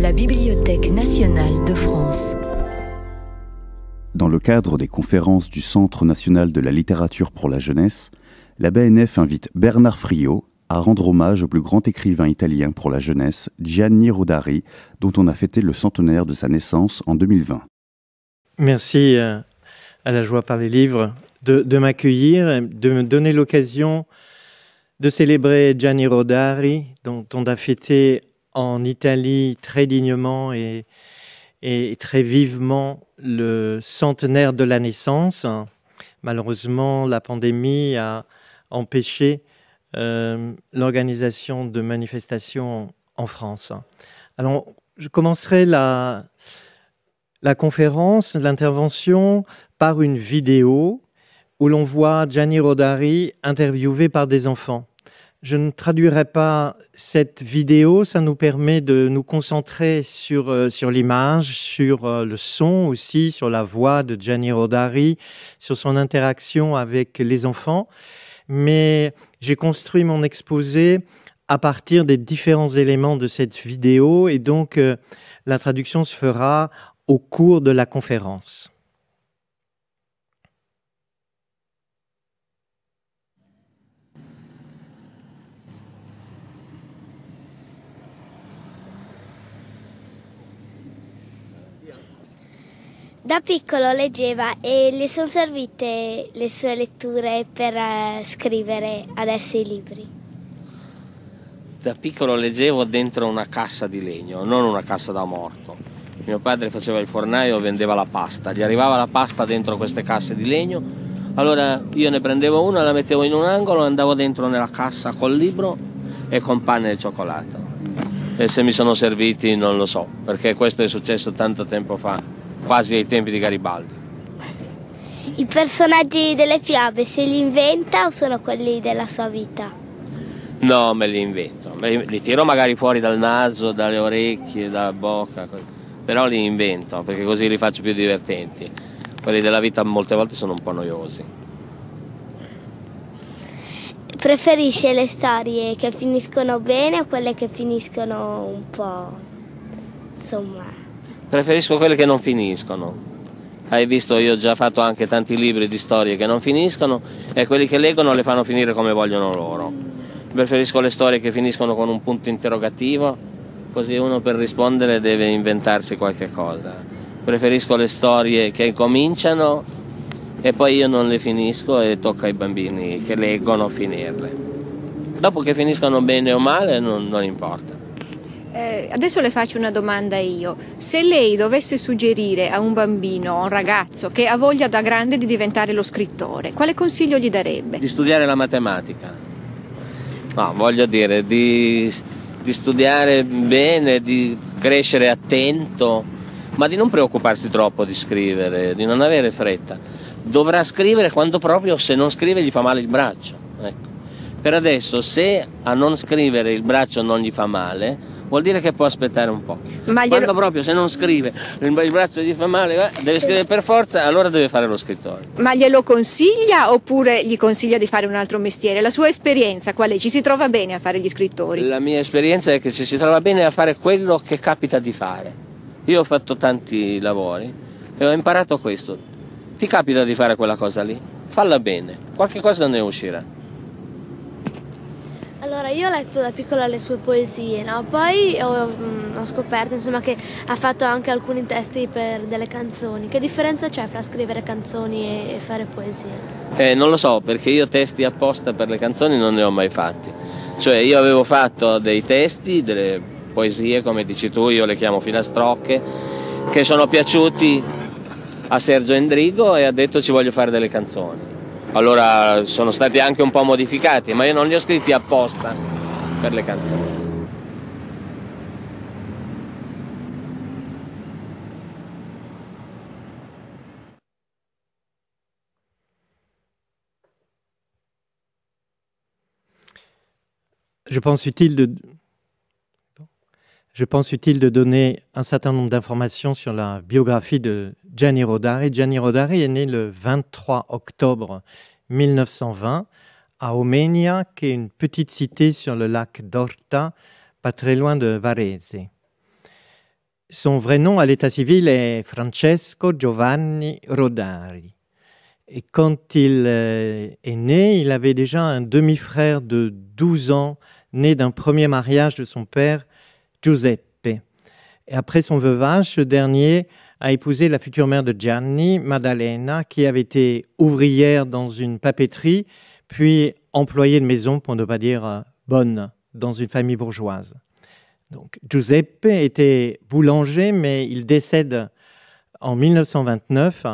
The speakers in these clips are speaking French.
la Bibliothèque nationale de France. Dans le cadre des conférences du Centre national de la littérature pour la jeunesse, la BNF invite Bernard Friot à rendre hommage au plus grand écrivain italien pour la jeunesse, Gianni Rodari, dont on a fêté le centenaire de sa naissance en 2020. Merci euh, à la joie par les livres de, de m'accueillir, de me donner l'occasion de célébrer Gianni Rodari, dont on a fêté en Italie très dignement et, très vivement le centenaire de la naissance. Malheureusement, la pandémie a empêché euh, l'organisation de manifestations en France. Alors, je commencerai la, la conférence, l'intervention par une vidéo où l'on voit Gianni Rodari interviewé par des enfants. Je ne traduirai pas cette vidéo, ça nous permet de nous concentrer sur, euh, l'image, sur euh, le son aussi, sur la voix de Gianni Rodari, sur son interaction avec les enfants. Mais j'ai construit mon exposé à partir des différents éléments de cette vidéo et donc euh, la traduction se fera au cours de la conférence. Da piccolo leggeva e le sono servite le sue letture per eh, scrivere adesso i libri. Da piccolo leggevo dentro una cassa di legno, non una cassa da morto. Mio padre faceva il fornaio e vendeva la pasta, gli arrivava la pasta dentro queste casse di legno, allora io ne prendevo una, la mettevo in un angolo, andavo dentro nella cassa col libro e con pane e cioccolato. E se mi sono serviti non lo so, perché questo è successo tanto tempo fa quasi ai tempi di Garibaldi. I personaggi delle fiabe se li inventa o sono quelli della sua vita? No, me li invento, li tiro magari fuori dal naso, dalle orecchie, dalla bocca, però li invento perché così li faccio più divertenti. Quelli della vita molte volte sono un po' noiosi. Preferisce le storie che finiscono bene o quelle che finiscono un po' insomma Preferisco quelle che non finiscono. Hai visto, io ho già fatto anche tanti libri di storie che non finiscono e quelli che leggono le fanno finire come vogliono loro. Preferisco le storie che finiscono con un punto interrogativo, così uno per rispondere deve inventarsi qualche cosa. Preferisco le storie che cominciano e poi io non le finisco e tocca ai bambini che leggono finirle. Dopo che finiscano bene o male non, non importa. Eh, adesso le faccio una domanda io. Se lei dovesse suggerire a un bambino, a un ragazzo che ha voglia da grande di diventare lo scrittore, quale consiglio gli darebbe? Di studiare la matematica. No, voglio dire, di, di studiare bene, di crescere attento, ma di non preoccuparsi troppo di scrivere, di non avere fretta. Dovrà scrivere quando proprio se non scrive gli fa male il braccio. Ecco. Per adesso, se a non scrivere il braccio non gli fa male, vuol dire che può aspettare un po'. Ma glielo... Quando proprio se non scrive, il braccio gli fa male, deve scrivere per forza, allora deve fare lo scrittore. Ma glielo consiglia oppure gli consiglia di fare un altro mestiere? La sua esperienza qual è? Ci si trova bene a fare gli scrittori? La mia esperienza è che ci si trova bene a fare quello che capita di fare. Io ho fatto tanti lavori e ho imparato questo. Ti capita di fare quella cosa lì? Falla bene, qualche cosa ne uscirà. Allora, io ho letto da piccola le sue poesie, no? poi ho, mm, ho scoperto insomma, che ha fatto anche alcuni testi per delle canzoni. Che differenza c'è fra scrivere canzoni e, e fare poesie? Eh, non lo so, perché io testi apposta per le canzoni non ne ho mai fatti. Cioè, io avevo fatto dei testi, delle poesie, come dici tu, io le chiamo filastrocche, che sono piaciuti a Sergio Endrigo e ha detto ci voglio fare delle canzoni allora sono stati anche un po' modificati, ma io non li ho scritti apposta per le canzoni. Je pense utile de, je pense utile de donner un certain nombre d'informations sur la biographie de Gianni Rodari. Gianni Rodari est né le 23 octobre 1920 à Omenia, qui est une petite cité sur le lac d'Orta, pas très loin de Varese. Son vrai nom à l'état civil est Francesco Giovanni Rodari. Et quand il euh, est né, il avait déjà un demi-frère de 12 ans, né d'un premier mariage de son père Giuseppe. Et après son veuvage, ce dernier a épousé la future mère de Gianni, Maddalena, qui avait été ouvrière dans une papeterie, puis employée de maison, pour ne pas dire euh, bonne, dans une famille bourgeoise. Donc Giuseppe était boulanger, mais il décède en 1929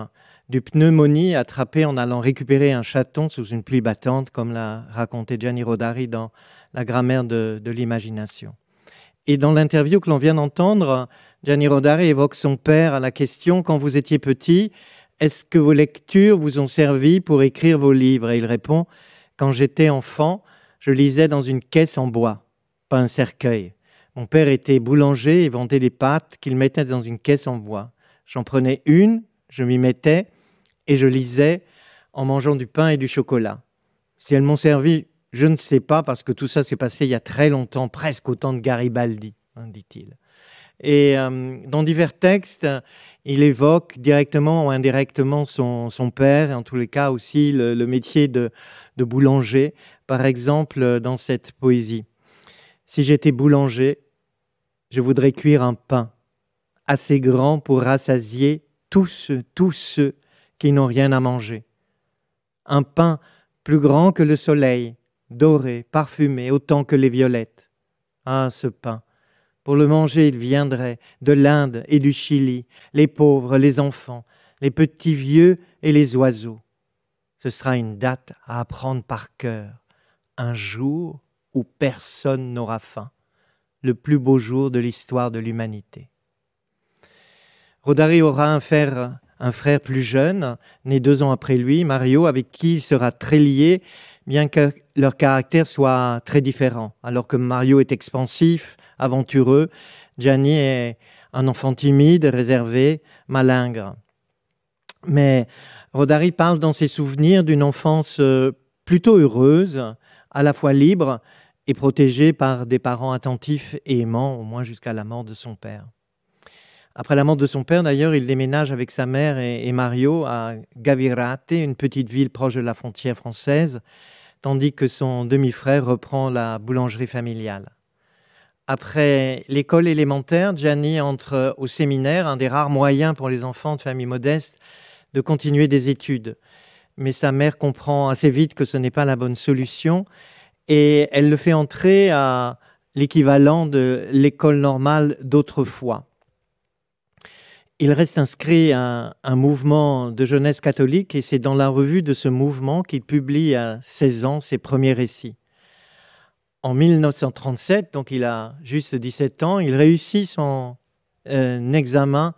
du pneumonie attrapé en allant récupérer un chaton sous une pluie battante, comme l'a raconté Gianni Rodari dans La grammaire de l'imagination. Et dans l'interview que l'on vient d'entendre, Gianni Rodari évoque son père à la question quand vous étiez petit, est-ce que vos lectures vous ont servi pour écrire vos livres Et il répond quand j'étais enfant, je lisais dans une caisse en bois, pas un cercueil. Mon père était boulanger et vendait des pâtes qu'il mettait dans une caisse en bois. J'en prenais une, je m'y mettais et je lisais en mangeant du pain et du chocolat. Si elles m'ont servi, je ne sais pas parce que tout ça s'est passé il y a très longtemps, presque au temps de Garibaldi, hein, dit-il. Et euh, dans divers textes, il évoque directement ou indirectement son, père, en tous les cas aussi le, métier de, de, boulanger, par exemple euh, dans cette poésie. Si j'étais boulanger, je voudrais cuire un pain assez grand pour rassasier tous, tous ceux qui n'ont rien à manger. Un pain plus grand que le soleil, doré, parfumé, autant que les violettes. Ah, ce pain Pour le manger, il viendrait de l'Inde et du Chili, les pauvres, les enfants, les petits vieux et les oiseaux. Ce sera une date à apprendre par cœur, un jour où personne n'aura faim, le plus beau jour de l'histoire de l'humanité. Rodari aura un frère, un frère plus jeune, né deux ans après lui, Mario, avec qui il sera très lié, bien que leur caractère soit très différent. Alors que Mario est expansif, aventureux, Gianni est un enfant timide, réservé, malingre. Mais Rodari parle dans ses souvenirs d'une enfance euh, plutôt heureuse, à la fois libre et protégée par des parents attentifs et aimants, au moins jusqu'à la mort de son père. Après la mort de son père, d'ailleurs, il déménage avec sa mère et, Mario à Gavirate, une petite ville proche de la frontière française, tandis que son demi-frère reprend la boulangerie familiale. Après l'école élémentaire, Gianni entre au séminaire, un des rares moyens pour les enfants de famille modeste de continuer des études. Mais sa mère comprend assez vite que ce n'est pas la bonne solution et elle le fait entrer à l'équivalent de l'école normale d'autrefois il reste inscrit à un, mouvement de jeunesse catholique et c'est dans la revue de ce mouvement qu'il publie à 16 ans ses premiers récits. En 1937, donc il a juste 17 ans, il réussit son euh, examen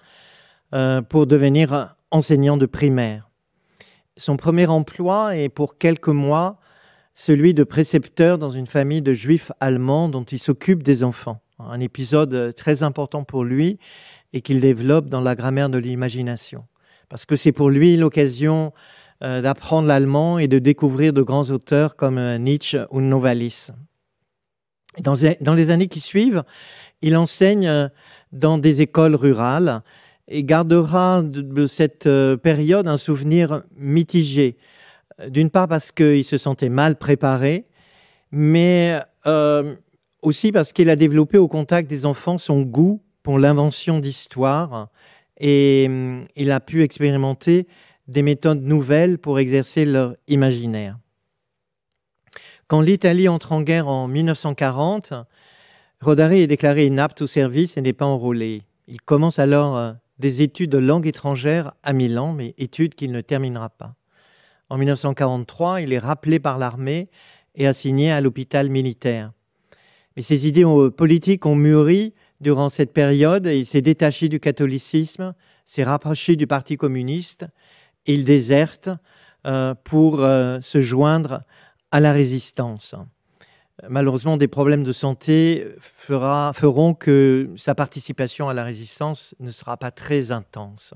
euh, pour devenir enseignant de primaire. Son premier emploi est pour quelques mois celui de précepteur dans une famille de juifs allemands dont il s'occupe des enfants. Un épisode euh, très important pour lui et qu'il développe dans la grammaire de l'imagination. Parce que c'est pour lui l'occasion euh, d'apprendre l'allemand et de découvrir de grands auteurs comme euh, Nietzsche ou Novalis. Dans, les années qui suivent, il enseigne euh, dans des écoles rurales et gardera de, cette période un souvenir mitigé. D'une part parce qu'il se sentait mal préparé, mais aussi parce qu'il a développé au contact des enfants son goût pour l'invention d'histoire et mm, il a pu expérimenter des méthodes nouvelles pour exercer leur imaginaire. Quand l'Italie entre en guerre en 1940, Rodari est déclaré inapte au service et n'est pas enrôlé. Il commence alors euh, des études de langue étrangère à Milan, mais études qu'il ne terminera pas. En 1943, il est rappelé par l'armée et assigné à l'hôpital militaire. Mais ses idées euh, politiques ont mûri durant cette période. Il s'est détaché du catholicisme, s'est rapproché du Parti communiste. il déserte euh, pour euh, se joindre à la résistance. Malheureusement, des problèmes de santé feront que sa participation à la résistance ne sera pas très intense.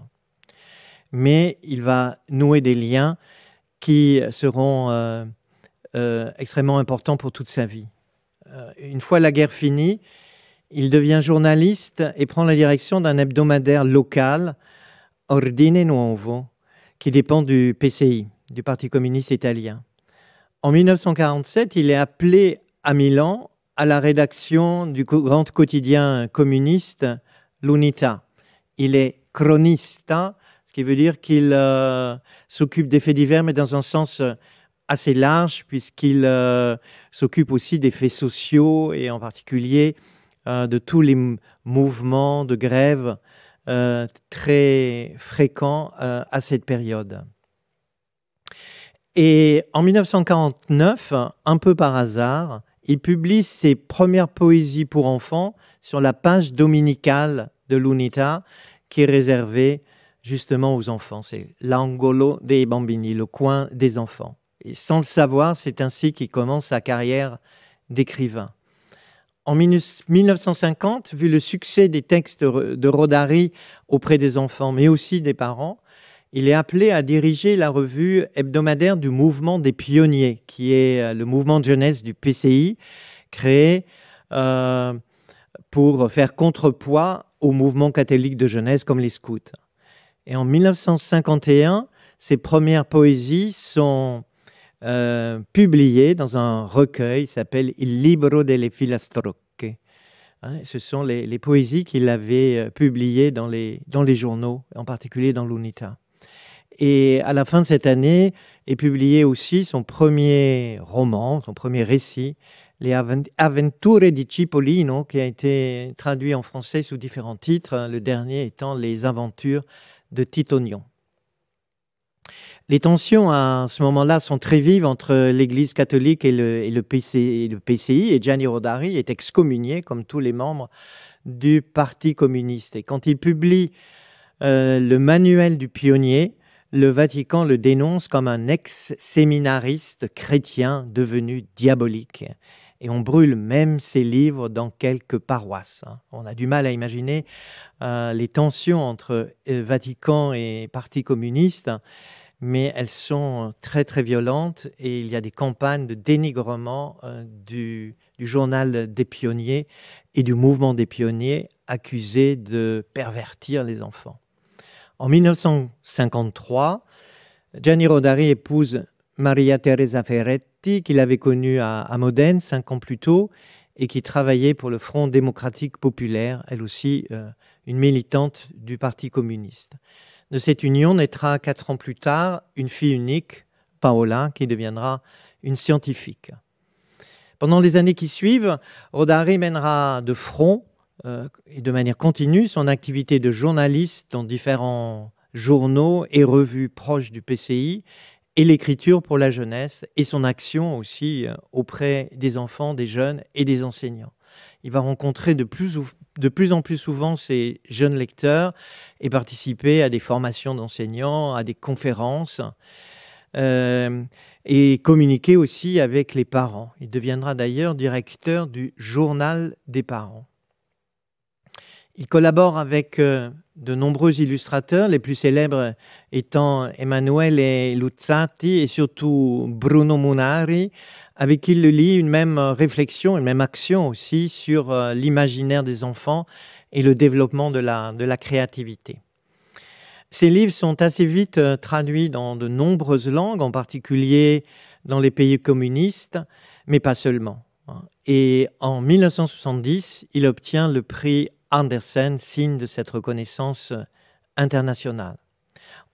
Mais il va nouer des liens qui seront euh, extrêmement importants pour toute sa vie. une fois la guerre finie, il devient journaliste et prend la direction d'un hebdomadaire local, Ordine Nuovo, qui dépend du PCI, du Parti communiste italien. En 1947, il est appelé à Milan à la rédaction du grand quotidien communiste Lunita. Il est cronista, ce qui veut dire qu'il euh, s'occupe des faits divers, mais dans un sens euh, assez large, puisqu'il euh, s'occupe aussi des faits sociaux et en particulier Hein, de tous les mouvements de grève euh, très fréquents euh, à cette période. Et en 1949, un peu par hasard, il publie ses premières poésies pour enfants sur la page dominicale de l'UNITA qui est réservée justement aux enfants. C'est l'angolo dei bambini, le coin des enfants. Et sans le savoir, c'est ainsi qu'il commence sa carrière d'écrivain. En 1950, vu le succès des textes de Rodari auprès des enfants, mais aussi des parents, il est appelé à diriger la revue hebdomadaire du mouvement des pionniers, qui est euh, le mouvement de jeunesse du PCI, créé euh, pour faire contrepoids au mouvement catholique de jeunesse comme les scouts. Et en 1951, ses premières poésies sont euh, publié dans un recueil qui s'appelle Il libro delle filastrocche. Hein. ce sont les, poésies qu'il avait euh, publiées dans les, dans les journaux, en particulier dans l'UNITA. Et à la fin de cette année est publié aussi son premier roman, son premier récit, Les Aventures di Cipollino, qui a été traduit en français sous différents titres, hein, le dernier étant Les Aventures de Titonion. Les tensions à ce moment-là sont très vives entre l'Église catholique et le, PCI, et Gianni Rodari est excommunié, comme tous les membres du Parti communiste. Et quand il publie euh, le manuel du pionnier, le Vatican le dénonce comme un ex-séminariste chrétien devenu diabolique. Et on brûle même ses livres dans quelques paroisses. Hein. On a du mal à imaginer euh, les tensions entre euh, Vatican et Parti communiste mais elles sont euh, très très violentes et il y a des campagnes de dénigrement euh, du, journal des pionniers et du mouvement des pionniers accusés de pervertir les enfants. En 1953, Gianni Rodari épouse Maria Teresa Ferretti, qu'il avait connue à, Modène cinq ans plus tôt et qui travaillait pour le Front démocratique populaire, elle aussi euh, une militante du Parti communiste. De cette union naîtra quatre ans plus tard une fille unique, Paola, qui deviendra une scientifique. Pendant les années qui suivent, Rodari mènera de front euh, et de manière continue son activité de journaliste dans différents journaux et revues proches du PCI et l'écriture pour la jeunesse et son action aussi euh, auprès des enfants, des jeunes et des enseignants il va rencontrer de plus, en plus souvent ses jeunes lecteurs et participer à des formations d'enseignants, à des conférences. Euh, et communiquer aussi avec les parents. Il deviendra d'ailleurs directeur du journal des parents. Il collabore avec euh, de nombreux illustrateurs, les plus célèbres étant Emanuele Luzzati et surtout Bruno Munari, avec qui il lit une même euh, réflexion, une même action aussi sur euh, l'imaginaire des enfants et le développement de la, de la créativité. Ces livres sont assez vite euh, traduits dans de nombreuses langues, en particulier dans les pays communistes, mais pas seulement. Hein. Et en 1970, il obtient le prix Andersen, signe de cette reconnaissance internationale.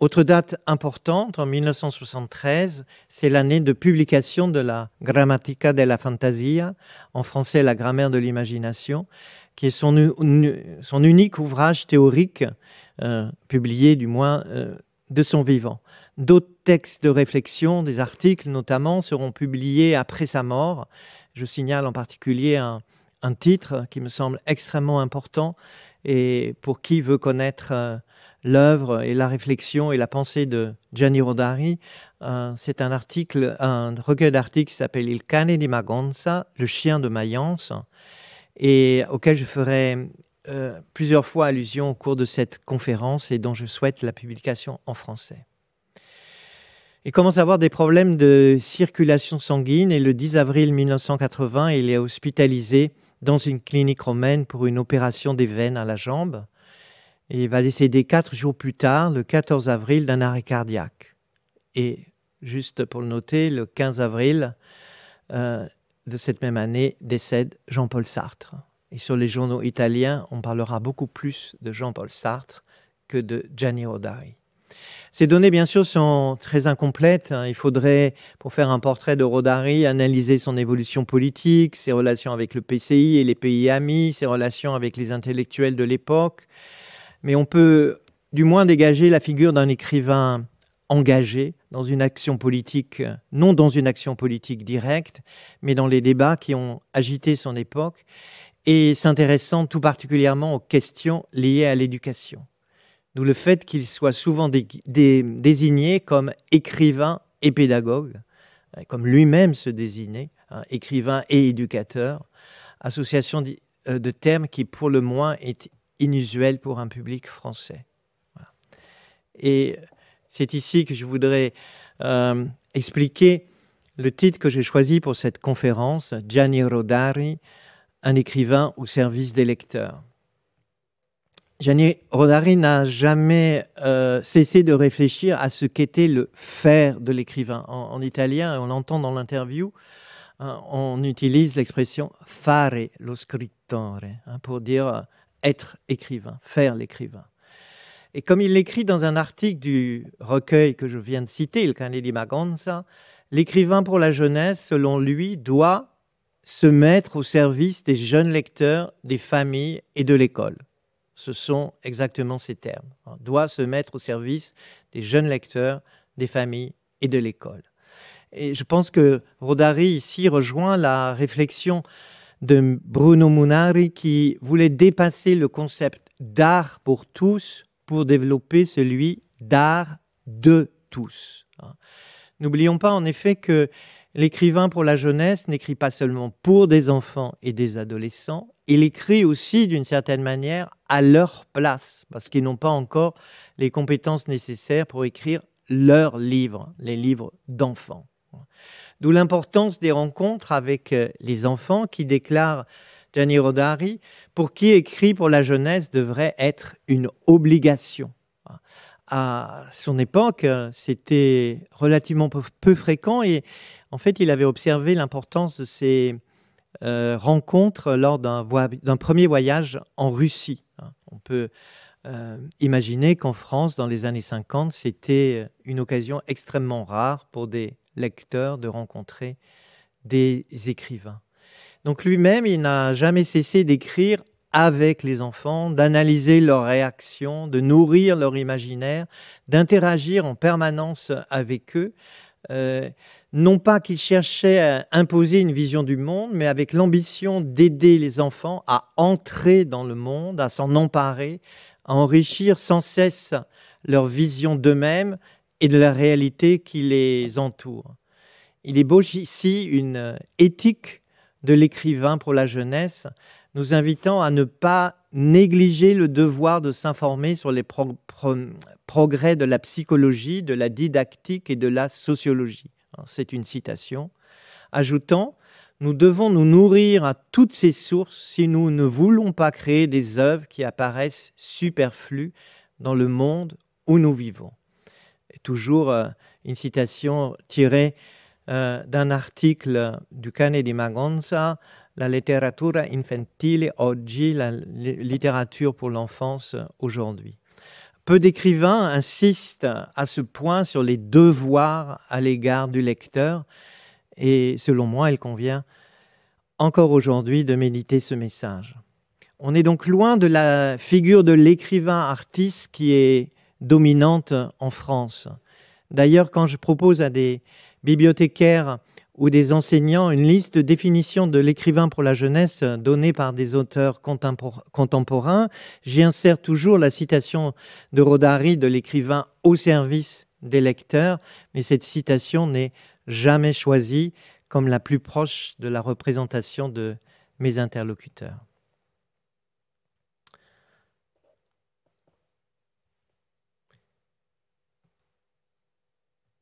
Autre date importante, en 1973, c'est l'année de publication de la Grammatica della Fantasia, en français la grammaire de l'imagination, qui est son, unique ouvrage théorique, euh, publié du moins euh, de son vivant. D'autres textes de réflexion, des articles notamment, seront publiés après sa mort. Je signale en particulier un, titre qui me semble extrêmement important et pour qui veut connaître... Euh, l'œuvre et la réflexion et la pensée de Gianni Rodari. Euh, c'est un article, un recueil d'articles qui s'appelle Il cane di Magonza, le chien de Mayence, et auquel je ferai euh, plusieurs fois allusion au cours de cette conférence et dont je souhaite la publication en français. Il commence à avoir des problèmes de circulation sanguine et le 10 avril 1980, il est hospitalisé dans une clinique romaine pour une opération des veines à la jambe il va décéder quatre jours plus tard, le 14 avril, d'un arrêt cardiaque. Et juste pour le noter, le 15 avril euh, de cette même année décède Jean-Paul Sartre. Et sur les journaux italiens, on parlera beaucoup plus de Jean-Paul Sartre que de Gianni Rodari. Ces données, bien sûr, sont très incomplètes. Hein. Il faudrait, pour faire un portrait de Rodari, analyser son évolution politique, ses relations avec le PCI et les pays amis, ses relations avec les intellectuels de l'époque, mais on peut du moins dégager la figure d'un écrivain engagé dans une action politique, non dans une action politique directe, mais dans les débats qui ont agité son époque, et s'intéressant tout particulièrement aux questions liées à l'éducation. D'où le fait qu'il soit souvent désigné comme écrivain et pédagogue, euh, comme lui-même se désignait, hein, écrivain et éducateur, association euh, de termes qui pour le moins est inusuel pour un public français. Et c'est ici que je voudrais euh, expliquer le titre que j'ai choisi pour cette conférence, Gianni Rodari, un écrivain au service des lecteurs. Gianni Rodari n'a jamais euh, cessé de réfléchir à ce qu'était le faire de l'écrivain. En, italien, on l'entend dans l'interview, hein, on utilise l'expression fare lo scrittore hein, pour dire être écrivain, faire l'écrivain. Et comme il l'écrit dans un article du recueil que je viens de citer, Il Cane l'écrivain pour la jeunesse, selon lui, doit se mettre au service des jeunes lecteurs, des familles et de l'école. Ce sont exactement ces termes. doit se mettre au service des jeunes lecteurs, des familles et de l'école. Et je pense que Rodari ici rejoint la réflexion de Bruno Munari qui voulait dépasser le concept d'art pour tous pour développer celui d'art de tous. Hein. N'oublions pas en effet que l'écrivain pour la jeunesse n'écrit pas seulement pour des enfants et des adolescents, il écrit aussi d'une certaine manière à leur place, parce qu'ils n'ont pas encore les compétences nécessaires pour écrire leurs livres, les livres d'enfants. Hein. D'où l'importance des rencontres avec euh, les enfants qui déclare Gianni Rodari, pour qui écrit pour la jeunesse devrait être une obligation. À son époque, euh, c'était relativement peu fréquent et en fait, il avait observé l'importance de ces euh, rencontres lors d'un premier voyage en Russie. On peut imaginer qu'en France, dans les années 50, c'était une occasion extrêmement rare pour des lecteurs de rencontrer des écrivains. Donc lui-même, il n'a jamais cessé d'écrire avec les enfants, d'analyser leurs réactions, de nourrir leur imaginaire, d'interagir en permanence avec eux. Euh, non pas qu'il cherchait à imposer une vision du monde, mais avec l'ambition d'aider les enfants à entrer dans le monde, à s'en emparer, à enrichir sans cesse leur vision d'eux-mêmes et de la réalité qui les entoure. Il ébauche ici une euh, éthique de l'écrivain pour la jeunesse, nous invitant à ne pas négliger le devoir de s'informer sur les progrès de la psychologie, de la didactique et de la sociologie. Hein, c'est une citation. Ajoutant, nous devons nous nourrir à toutes ces sources si nous ne voulons pas créer des œuvres qui apparaissent superflues dans le monde où nous vivons toujours euh, une citation tirée euh, d'un article du Cane di Magonza, La littérature infantile oggi, la littérature pour l'enfance aujourd'hui. Peu d'écrivains insistent à ce point sur les devoirs à l'égard du lecteur, et selon moi, il convient encore aujourd'hui de méditer ce message. On est donc loin de la figure de l'écrivain artiste qui est dominante en France. D'ailleurs, quand je propose à des bibliothécaires ou des enseignants une liste de définitions de l'écrivain pour la jeunesse donnée par des auteurs contemporains, j'y insère toujours la citation de Rodari de l'écrivain au service des lecteurs, mais cette citation n'est jamais choisie comme la plus proche de la représentation de mes interlocuteurs.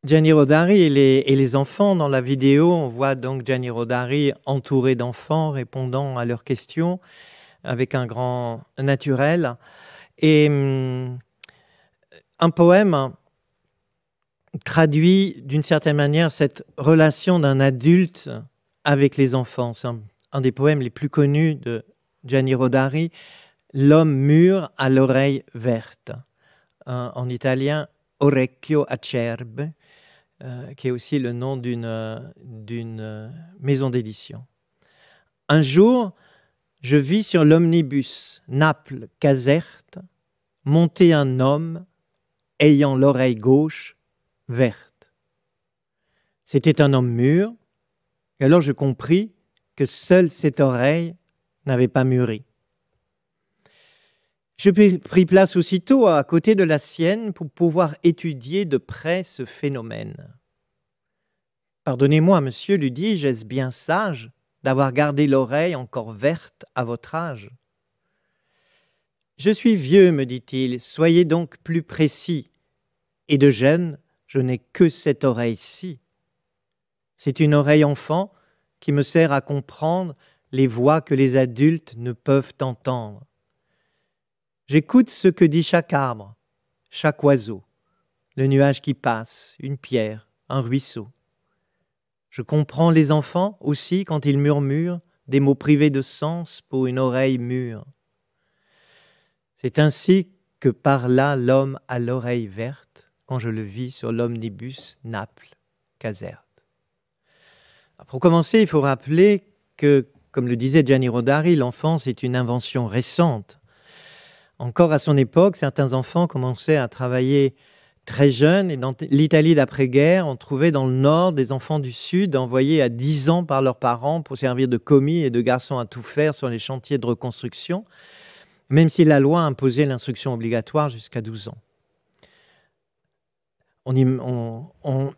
Gianni Rodari et les, enfants dans la vidéo, on voit donc Gianni Rodari entouré d'enfants répondant à leurs questions avec un grand naturel. Et hum, un poème traduit d'une certaine manière cette relation d'un adulte avec les enfants. C'est un, des poèmes les plus connus de Gianni Rodari, L'homme mûr à l'oreille verte. en italien, Orecchio acerbe. Euh, qui est aussi le nom d'une euh, maison d'édition. Un jour, je vis sur l'omnibus Naples-Caserte monter un homme ayant l'oreille gauche verte. C'était un homme mûr, et alors je compris que seule cette oreille n'avait pas mûri. Je pris place aussitôt à côté de la sienne pour pouvoir étudier de près ce phénomène. Pardonnez-moi, monsieur, lui dis-je, est-ce bien sage d'avoir gardé l'oreille encore verte à votre âge Je suis vieux, me dit-il, soyez donc plus précis. Et de jeune, je n'ai que cette oreille-ci. C'est une oreille enfant qui me sert à comprendre les voix que les adultes ne peuvent entendre J'écoute ce que dit chaque arbre, chaque oiseau, le nuage qui passe, une pierre, un ruisseau. Je comprends les enfants aussi quand ils murmurent des mots privés de sens pour une oreille mûre. C'est ainsi que parla l'homme à l'oreille verte quand je le vis sur l'omnibus Naples-Caserte. Pour commencer, il faut rappeler que, comme le disait Gianni Rodari, l'enfance est une invention récente encore à son époque, certains enfants commençaient à travailler très jeunes et dans l'Italie d'après-guerre, on trouvait dans le nord des enfants du sud envoyés à 10 ans par leurs parents pour servir de commis et de garçons à tout faire sur les chantiers de reconstruction, même si la loi imposait l'instruction obligatoire jusqu'à 12 ans. On,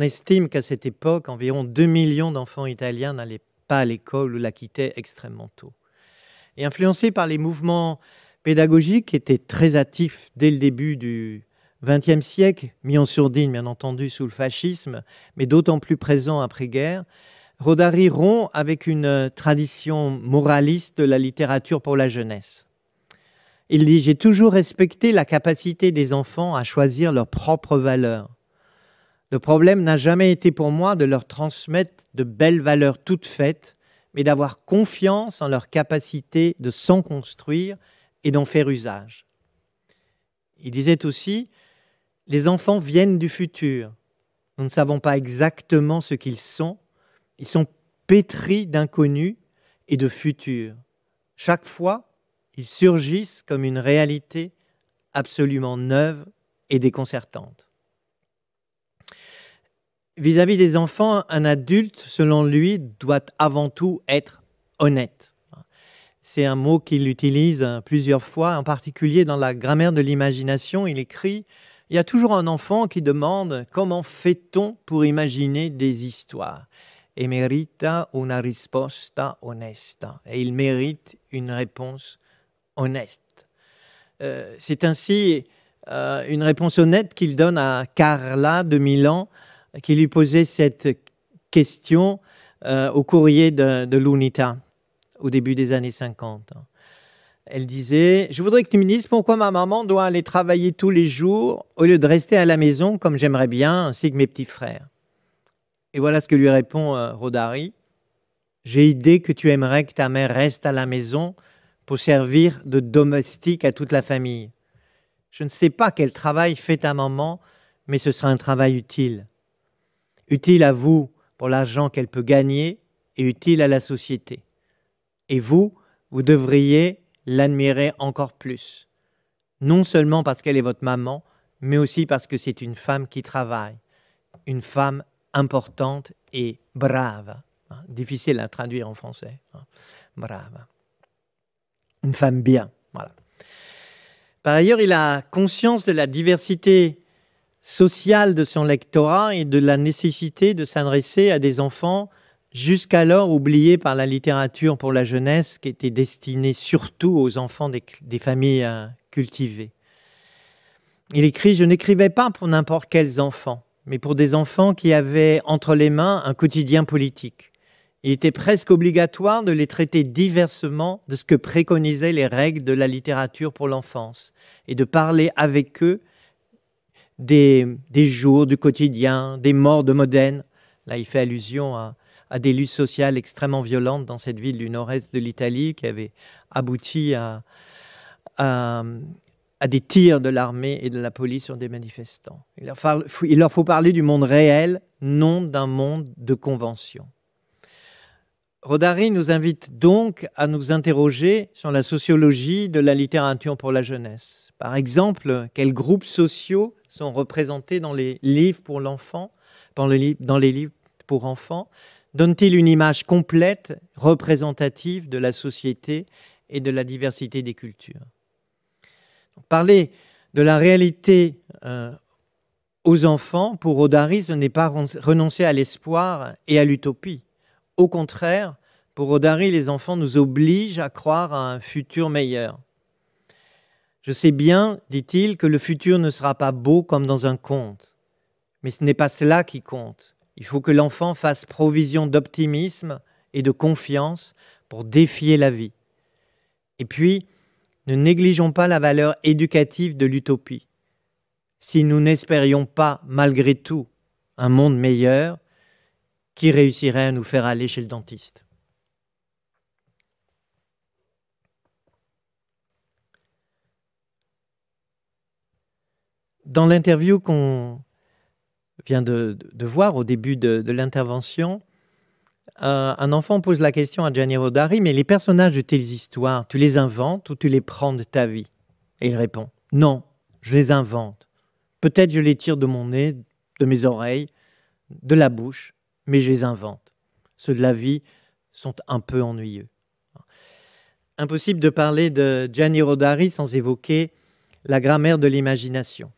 estime qu'à cette époque, environ 2 millions d'enfants italiens n'allaient pas à l'école ou la quittaient extrêmement tôt. Et influencés par les mouvements pédagogique était très actif dès le début du XXe siècle, mis en sourdine bien entendu sous le fascisme, mais d'autant plus présent après-guerre. Rodari rompt avec une tradition moraliste de la littérature pour la jeunesse. Il dit J'ai toujours respecté la capacité des enfants à choisir leurs propres valeurs. Le problème n'a jamais été pour moi de leur transmettre de belles valeurs toutes faites, mais d'avoir confiance en leur capacité de s'en construire et d'en faire usage. Il disait aussi, les enfants viennent du futur. Nous ne savons pas exactement ce qu'ils sont. Ils sont pétris d'inconnus et de futurs. Chaque fois, ils surgissent comme une réalité absolument neuve et déconcertante. vis à -vis des enfants, un adulte, selon lui, doit avant tout être honnête. C'est un mot qu'il utilise hein, plusieurs fois, en particulier dans la grammaire de l'imagination. Il écrit Il y a toujours un enfant qui demande comment fait-on pour imaginer des histoires Et merita una risposta onesta. Et il mérite une réponse honnête. Euh, c'est ainsi euh, une réponse honnête qu'il donne à Carla de Milan, qui lui posait cette question euh, au courrier de, de l'UNITA au début des années 50. Elle disait Je voudrais que tu me dises pourquoi ma maman doit aller travailler tous les jours au lieu de rester à la maison comme j'aimerais bien, ainsi que mes petits frères. Et voilà ce que lui répond euh, Rodari J'ai idée que tu aimerais que ta mère reste à la maison pour servir de domestique à toute la famille. Je ne sais pas quel travail fait ta maman, mais ce sera un travail utile. Utile à vous pour l'argent qu'elle peut gagner et utile à la société. Et vous, vous devriez l'admirer encore plus. Non seulement parce qu'elle est votre maman, mais aussi parce que c'est une femme qui travaille, une femme importante et brave. Hein, difficile à traduire en français. Hein. brave. Une femme bien. Voilà. Par ailleurs, il a conscience de la diversité sociale de son lectorat et de la nécessité de s'adresser à des enfants jusqu'alors oublié par la littérature pour la jeunesse qui était destinée surtout aux enfants des, familles euh, cultivées. Il écrit Je n'écrivais pas pour n'importe quels enfants, mais pour des enfants qui avaient entre les mains un quotidien politique. Il était presque obligatoire de les traiter diversement de ce que préconisaient les règles de la littérature pour l'enfance et de parler avec eux des, des jours du quotidien, des morts de Modène. Là, il fait allusion à, à des luttes sociales extrêmement violentes dans cette ville du nord-est de l'Italie qui avait abouti à, à, des tirs de l'armée et de la police sur des manifestants. Il leur, faut, il leur faut parler du monde réel, non d'un monde de convention. Rodari nous invite donc à nous interroger sur la sociologie de la littérature pour la jeunesse. Par exemple, quels groupes sociaux sont représentés dans les livres pour l'enfant, dans les livres pour enfants donne-t-il une image complète, représentative de la société et de la diversité des cultures Parler de la réalité euh, aux enfants, pour Odari, ce n'est pas renoncer à l'espoir et à l'utopie. Au contraire, pour Odari, les enfants nous obligent à croire à un futur meilleur. Je sais bien, dit-il, que le futur ne sera pas beau comme dans un conte, mais ce n'est pas cela qui compte. Il faut que l'enfant fasse provision d'optimisme et de confiance pour défier la vie. Et puis, ne négligeons pas la valeur éducative de l'utopie. Si nous n'espérions pas, malgré tout, un monde meilleur, qui réussirait à nous faire aller chez le dentiste Dans l'interview qu'on vient de, voir au début de, l'intervention, euh, un enfant pose la question à Gianni Rodari, mais les personnages de telles histoires, tu les inventes ou tu les prends de ta vie Et il répond, non, je les invente. Peut-être je les tire de mon nez, de mes oreilles, de la bouche, mais je les invente. Ceux de la vie sont un peu ennuyeux. Impossible de parler de Gianni Rodari sans évoquer la grammaire de l'imagination.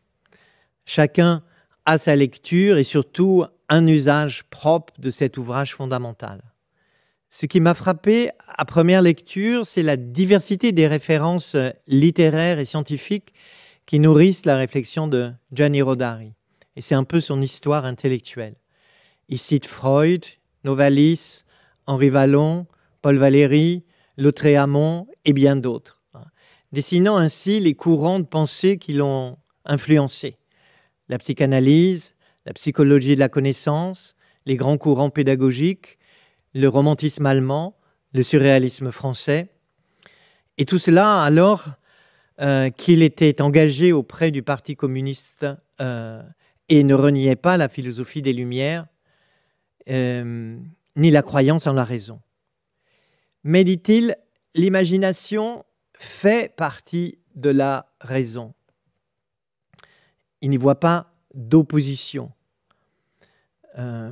Chacun à sa lecture et surtout un usage propre de cet ouvrage fondamental. Ce qui m'a frappé à première lecture, c'est la diversité des références littéraires et scientifiques qui nourrissent la réflexion de Gianni Rodari. Et c'est un peu son histoire intellectuelle. Il cite Freud, Novalis, Henri Vallon, Paul Valéry, Lautréamont et bien d'autres, hein, dessinant ainsi les courants de pensée qui l'ont influencé la psychanalyse, la psychologie de la connaissance, les grands courants pédagogiques, le romantisme allemand, le surréalisme français. Et tout cela alors euh, qu'il était engagé auprès du Parti communiste euh, et ne reniait pas la philosophie des Lumières, euh, ni la croyance en la raison. Mais dit-il, l'imagination fait partie de la raison il n'y voit pas d'opposition. Euh,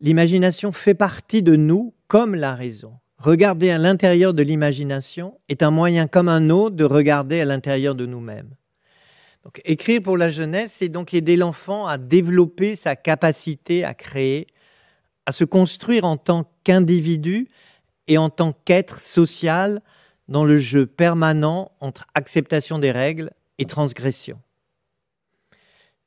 l'imagination fait partie de nous comme la raison. Regarder à l'intérieur de l'imagination est un moyen comme un autre de regarder à l'intérieur de nous-mêmes. Donc, écrire pour la jeunesse, c'est donc aider l'enfant à développer sa capacité à créer, à se construire en tant qu'individu et en tant qu'être social dans le jeu permanent entre acceptation des règles et transgression.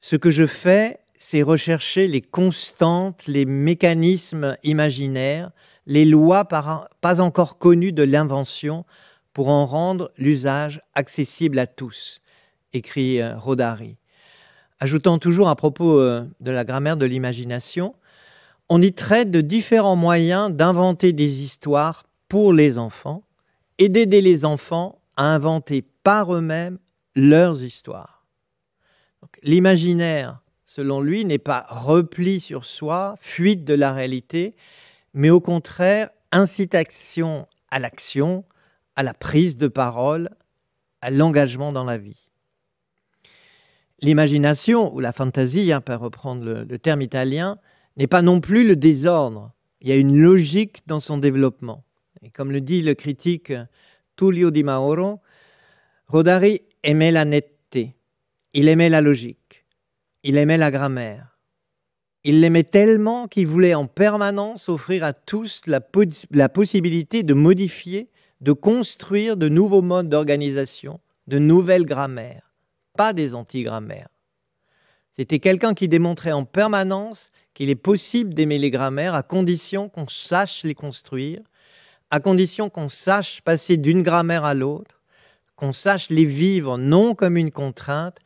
Ce que je fais, c'est rechercher les constantes, les mécanismes imaginaires, les lois pas encore connues de l'invention pour en rendre l'usage accessible à tous, écrit euh, Rodari. Ajoutant toujours à propos euh, de la grammaire de l'imagination, on y traite de différents moyens d'inventer des histoires pour les enfants et d'aider les enfants à inventer par eux-mêmes leurs histoires. L'imaginaire, selon lui, n'est pas repli sur soi, fuite de la réalité, mais au contraire, incitation à l'action, à la prise de parole, à l'engagement dans la vie. L'imagination, ou la fantaisie, hein, pour reprendre le, terme italien, n'est pas non plus le désordre. Il y a une logique dans son développement. Et comme le dit le critique Tullio Di Mauro, Rodari aimait la netteté il aimait la logique, il aimait la grammaire. Il l'aimait tellement qu'il voulait en permanence offrir à tous la, la possibilité de modifier, de construire de nouveaux modes d'organisation, de nouvelles grammaires, pas des antigrammaires. C'était quelqu'un qui démontrait en permanence qu'il est possible d'aimer les grammaires à condition qu'on sache les construire, à condition qu'on sache passer d'une grammaire à l'autre, qu'on sache les vivre non comme une contrainte,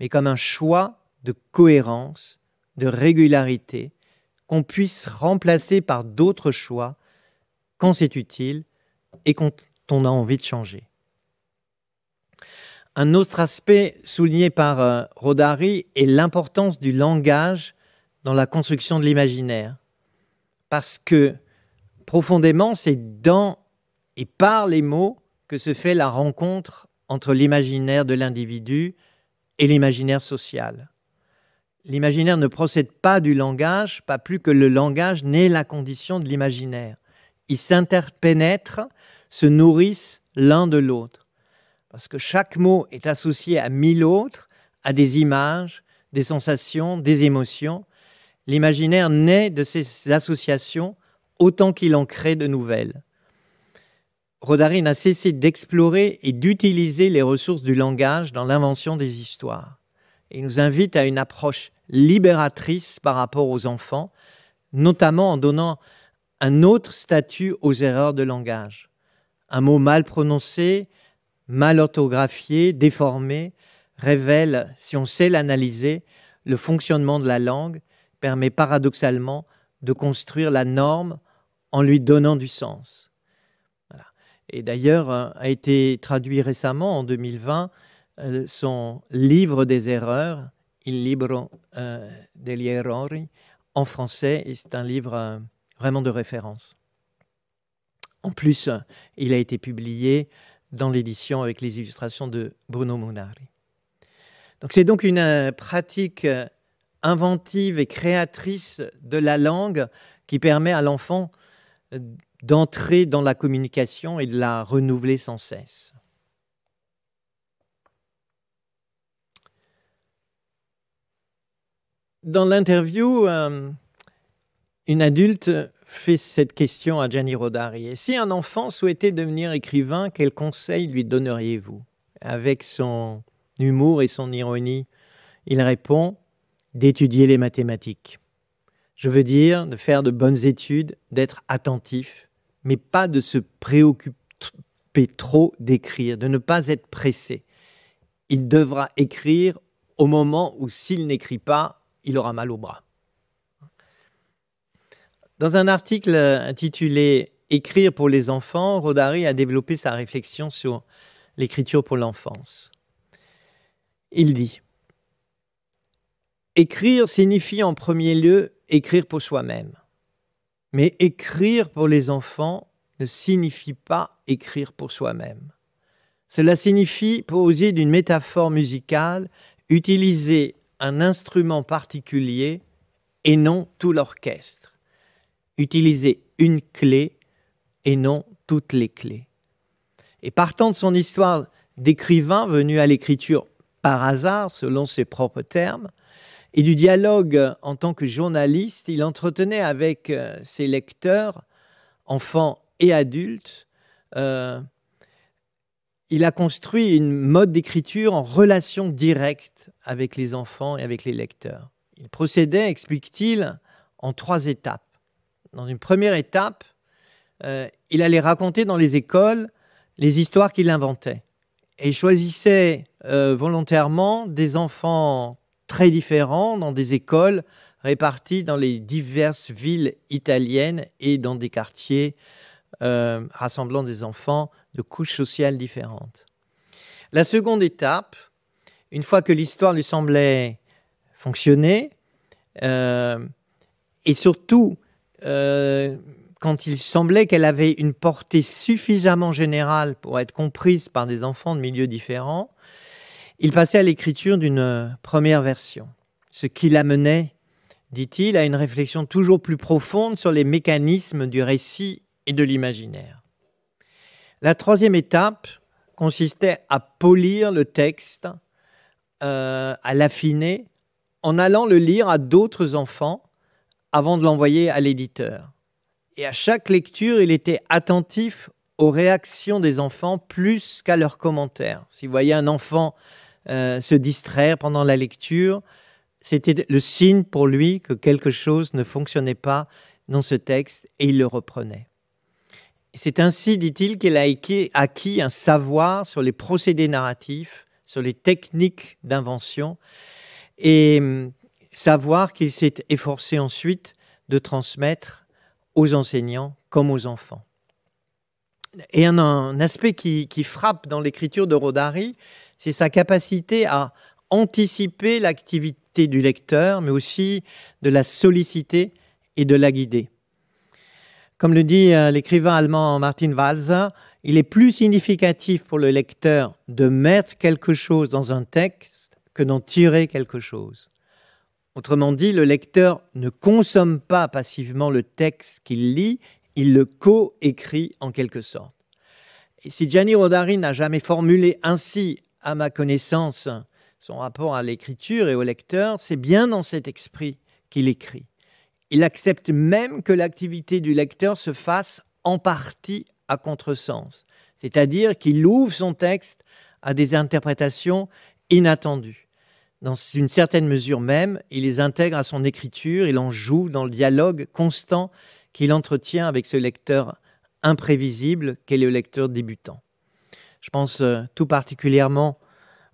mais comme un choix de cohérence, de régularité, qu'on puisse remplacer par d'autres choix quand c'est utile et quand on a envie de changer. Un autre aspect souligné par euh, Rodari est l'importance du langage dans la construction de l'imaginaire. Parce que profondément, c'est dans et par les mots que se fait la rencontre entre l'imaginaire de l'individu et l'imaginaire social. L'imaginaire ne procède pas du langage, pas plus que le langage n'est la condition de l'imaginaire. Ils s'interpénètrent, se nourrissent l'un de l'autre. Parce que chaque mot est associé à mille autres, à des images, des sensations, des émotions. L'imaginaire naît de ces associations autant qu'il en crée de nouvelles. Rodari n'a cessé d'explorer et d'utiliser les ressources du langage dans l'invention des histoires. Il nous invite à une approche libératrice par rapport aux enfants, notamment en donnant un autre statut aux erreurs de langage. Un mot mal prononcé, mal orthographié, déformé, révèle, si on sait l'analyser, le fonctionnement de la langue, permet paradoxalement de construire la norme en lui donnant du sens et d'ailleurs hein, a été traduit récemment en 2020 euh, son livre des erreurs, Il libro euh, degli errori, en français, et c'est un livre euh, vraiment de référence. En plus, il a été publié dans l'édition avec les illustrations de Bruno Munari. Donc c'est donc une pratique inventive et créatrice de la langue qui permet à l'enfant d'entrer dans la communication et de la renouveler sans cesse. Dans l'interview, euh, une adulte fait cette question à Gianni Rodari. si un enfant souhaitait devenir écrivain, quel conseil lui donneriez-vous Avec son humour et son ironie, il répond d'étudier les mathématiques. Je veux dire de faire de bonnes études, d'être attentif, mais pas de se préoccuper trop d'écrire, de ne pas être pressé. Il devra écrire au moment où s'il n'écrit pas, il aura mal au bras. Dans un article intitulé Écrire pour les enfants, Rodari a développé sa réflexion sur l'écriture pour l'enfance. Il dit Écrire signifie en premier lieu écrire pour soi-même. Mais écrire pour les enfants ne signifie pas écrire pour soi-même. Cela signifie, poser d'une métaphore musicale, utiliser un instrument particulier et non tout l'orchestre. Utiliser une clé et non toutes les clés. Et partant de son histoire d'écrivain venu à l'écriture par hasard, selon ses propres termes, et du dialogue en tant que journaliste, il entretenait avec euh, ses lecteurs, enfants et adultes, euh, il a construit une mode d'écriture en relation directe avec les enfants et avec les lecteurs. Il procédait, explique-t-il, en trois étapes. Dans une première étape, euh, il allait raconter dans les écoles les histoires qu'il inventait et il choisissait volontairement des enfants très différents dans des écoles réparties dans les diverses villes italiennes et dans des quartiers euh, rassemblant des enfants de couches sociales différentes. La seconde étape, une fois que l'histoire lui semblait fonctionner, euh, et surtout euh, quand il semblait qu'elle avait une portée suffisamment générale pour être comprise par des enfants de milieux différents, il passait à l'écriture d'une euh, première version, ce qui l'amenait, dit-il, à une réflexion toujours plus profonde sur les mécanismes du récit et de l'imaginaire. La troisième étape consistait à polir le texte, euh, à l'affiner, en allant le lire à d'autres enfants avant de l'envoyer à l'éditeur. Et à chaque lecture, il était attentif aux réactions des enfants plus qu'à leurs commentaires. S'il voyait un enfant euh, se distraire pendant la lecture. C'était le signe pour lui que quelque chose ne fonctionnait pas dans ce texte et il le reprenait. C'est ainsi, dit-il, qu'il a acquis un savoir sur les procédés narratifs, sur les techniques d'invention, et hum, savoir qu'il s'est efforcé ensuite de transmettre aux enseignants comme aux enfants. Et un, aspect qui, qui, frappe dans l'écriture de Rodari, c'est sa capacité à anticiper l'activité du lecteur, mais aussi de la solliciter et de la guider. Comme le dit euh, l'écrivain allemand Martin Walser, il est plus significatif pour le lecteur de mettre quelque chose dans un texte que d'en tirer quelque chose. Autrement dit, le lecteur ne consomme pas passivement le texte qu'il lit, il le co-écrit en quelque sorte. Et si Gianni Rodari n'a jamais formulé ainsi à ma connaissance, son rapport à l'écriture et au lecteur, c'est bien dans cet esprit qu'il écrit. Il accepte même que l'activité du lecteur se fasse en partie à contresens, c'est-à-dire qu'il ouvre son texte à des interprétations inattendues. Dans une certaine mesure même, il les intègre à son écriture, il en joue dans le dialogue constant qu'il entretient avec ce lecteur imprévisible qu'est le lecteur débutant. Je pense euh, tout particulièrement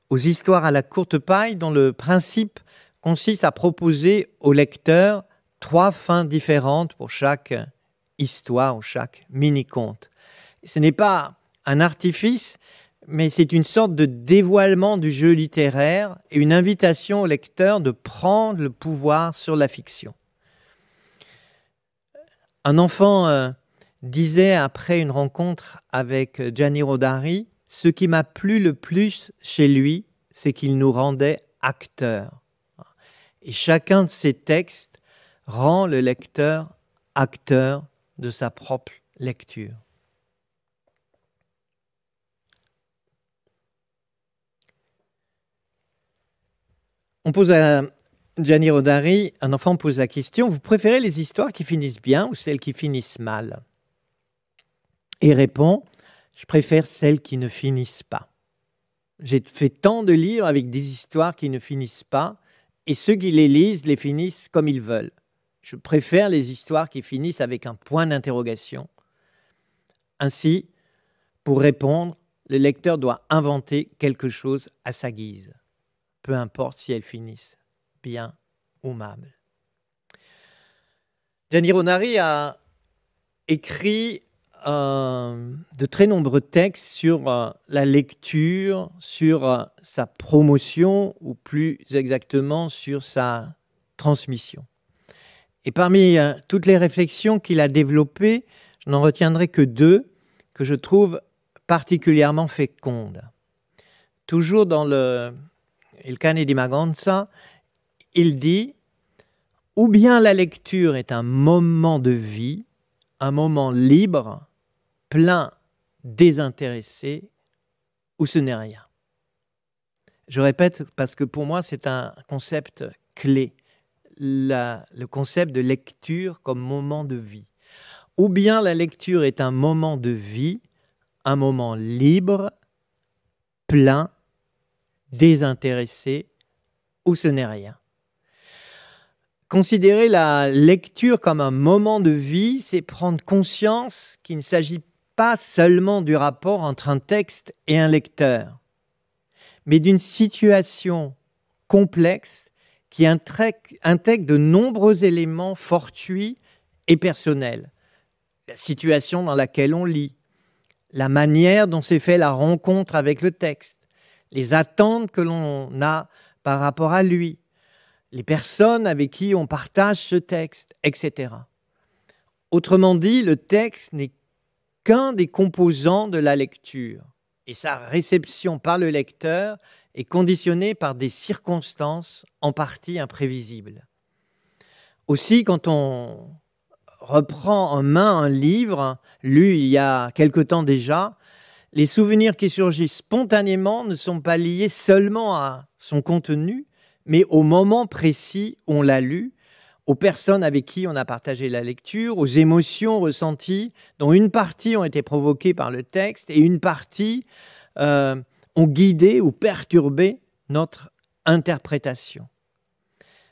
aux histoires à la courte paille dont le principe consiste à proposer au lecteur trois fins différentes pour chaque histoire ou chaque mini-conte. Ce n'est pas un artifice, mais c'est une sorte de dévoilement du jeu littéraire et une invitation au lecteur de prendre le pouvoir sur la fiction. Un enfant euh, disait après une rencontre avec euh, Gianni Rodari ce qui m'a plu le plus chez lui, c'est qu'il nous rendait acteurs. Et chacun de ses textes rend le lecteur acteur de sa propre lecture. On pose à Gianni Rodari, un enfant pose la question, vous préférez les histoires qui finissent bien ou celles qui finissent mal Et répond, je préfère celles qui ne finissent pas. J'ai fait tant de livres avec des histoires qui ne finissent pas, et ceux qui les lisent les finissent comme ils veulent. Je préfère les histoires qui finissent avec un point d'interrogation. Ainsi, pour répondre, le lecteur doit inventer quelque chose à sa guise, peu importe si elles finissent bien ou mal. Gianni Ronari a écrit euh, de très nombreux textes sur euh, la lecture, sur euh, sa promotion ou plus exactement sur sa transmission. Et parmi toutes les réflexions qu'il a développées, je n'en retiendrai que deux que je trouve particulièrement fécondes. Toujours dans le Il cane di Maganza, il dit ou bien la lecture est un moment de vie, un moment libre, plein désintéressé ou ce n'est rien. Je répète parce que pour moi c'est un concept clé, le concept de lecture comme moment de vie. Ou bien la lecture est un moment de vie, un moment libre, plein, désintéressé, ou ce n'est rien. Considérer la lecture comme un moment de vie, c'est prendre conscience qu'il ne s'agit seulement du rapport entre un texte et un lecteur, mais d'une situation complexe qui intègre de nombreux éléments fortuits et personnels. La situation dans laquelle on lit, la manière dont s'est faite la rencontre avec le texte, les attentes que l'on a par rapport à lui, les personnes avec qui on partage ce texte, etc. Autrement dit, le texte n'est qu'un des composants de la lecture, et sa réception par le lecteur est conditionnée par des circonstances en partie imprévisibles. Aussi, quand on reprend en main un livre, lu il y a quelque temps déjà, les souvenirs qui surgissent spontanément ne sont pas liés seulement à son contenu, mais au moment précis où on l'a lu, aux personnes avec qui on a partagé la lecture, aux émotions ressenties, dont une partie ont été provoquées par le texte et une partie euh, ont guidé ou perturbé notre interprétation.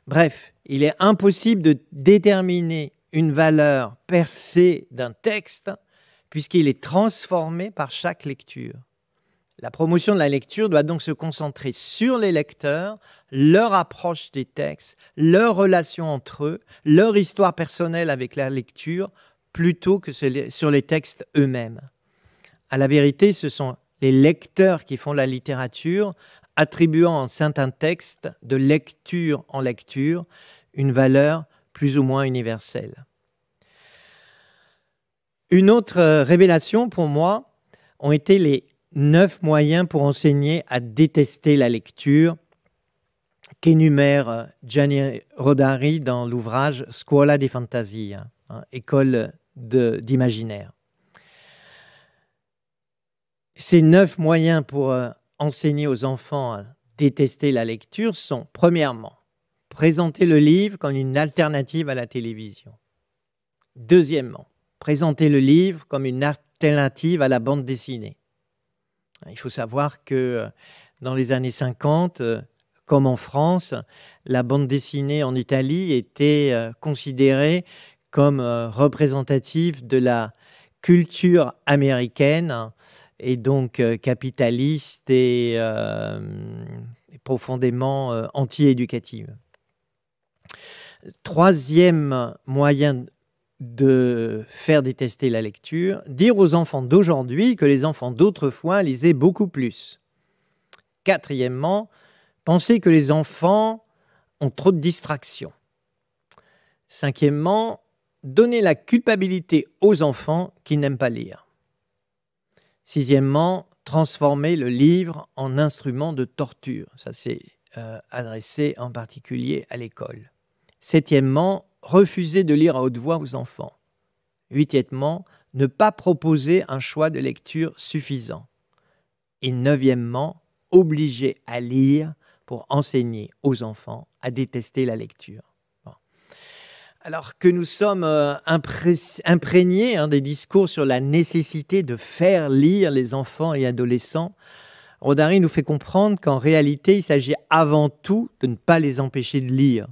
Bref, il est impossible de déterminer une valeur percée d'un texte puisqu'il est transformé par chaque lecture. La promotion de la lecture doit donc se concentrer sur les lecteurs, leur approche des textes, leur relation entre eux, leur histoire personnelle avec la lecture, plutôt que sur les textes eux-mêmes. À la vérité, ce sont les lecteurs qui font la littérature, attribuant en certains textes, de lecture en lecture, une valeur plus ou moins universelle. Une autre euh, révélation pour moi ont été les neuf moyens pour enseigner à détester la lecture qu'énumère euh, Gianni Rodari dans l'ouvrage Scuola di Fantasia, hein, école d'imaginaire. Ces neuf moyens pour euh, enseigner aux enfants à détester la lecture sont, premièrement, présenter le livre comme une alternative à la télévision. Deuxièmement, présenter le livre comme une alternative à la bande dessinée. Il faut savoir que euh, dans les années 50, euh, comme en France, la bande dessinée en Italie était euh, considérée comme représentative de la culture américaine et donc capitaliste et profondément anti-éducative. Troisième moyen de faire détester la lecture, dire aux enfants d'aujourd'hui que les enfants d'autrefois lisaient beaucoup plus. Quatrièmement, penser que les enfants ont trop de distractions. Cinquièmement, donner la culpabilité aux enfants qui n'aiment pas lire. Sixièmement, transformer le livre en instrument de torture. Ça, c'est euh, adressé en particulier à l'école. Septièmement, refuser de lire à haute voix aux enfants. Huitièmement, ne pas proposer un choix de lecture suffisant. Et neuvièmement, obliger à lire pour enseigner aux enfants à détester la lecture. Alors que nous sommes euh, imprégnés hein, des discours sur la nécessité de faire lire les enfants et adolescents, Rodari nous fait comprendre qu'en réalité, il s'agit avant tout de ne pas les empêcher de lire,